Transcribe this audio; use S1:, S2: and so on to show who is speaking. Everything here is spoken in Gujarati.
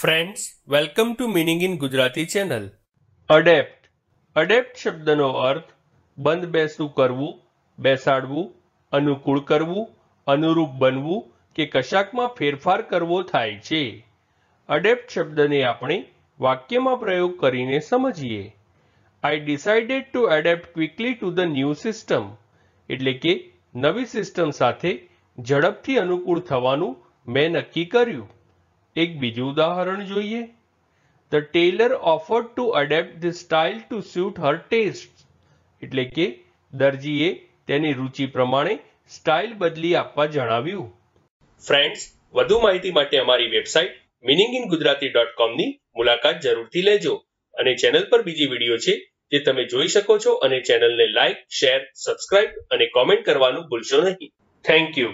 S1: friends welcome to meaning in
S2: Gujarati channel adapt adapt શબ્દનો અર્થ બંધ બેસવું કરવું બેસાડવું અનુકૂળ કરવું અનુરૂપ બનવું કે કશાકમાં ફેરફાર કરવો થાય છે અડેપ્ટ શબ્દને આપણે વાક્યમાં પ્રયોગ કરીને સમજીએ I decided to adapt quickly to the new system એટલે કે નવી સિસ્ટમ સાથે ઝડપથી અનુકૂળ થવાનું મેં નક્કી કર્યું એક બીજું ઉદાહરણ જોઈએ the tailor offered to adapt the style to suit her taste એટલે કે દરજીએ તેની રુચિ પ્રમાણે સ્ટાઇલ બદલી આપવા જણાવ્યું ફ્રેન્ડ્સ વધુ માહિતી માટે અમારી website meaning in Gujarati dot કોમની મુલાકાત જરૂરથી લેજો અને ચેનલ પર બીજી વિડીયો છે જે તમે જોઈ શકો છો અને ચેનલને લાઇક શેર સબસ્ક્રાઇબ અને કોમેન્ટ કરવાનું ભૂલશો નહીં થેન્ક યુ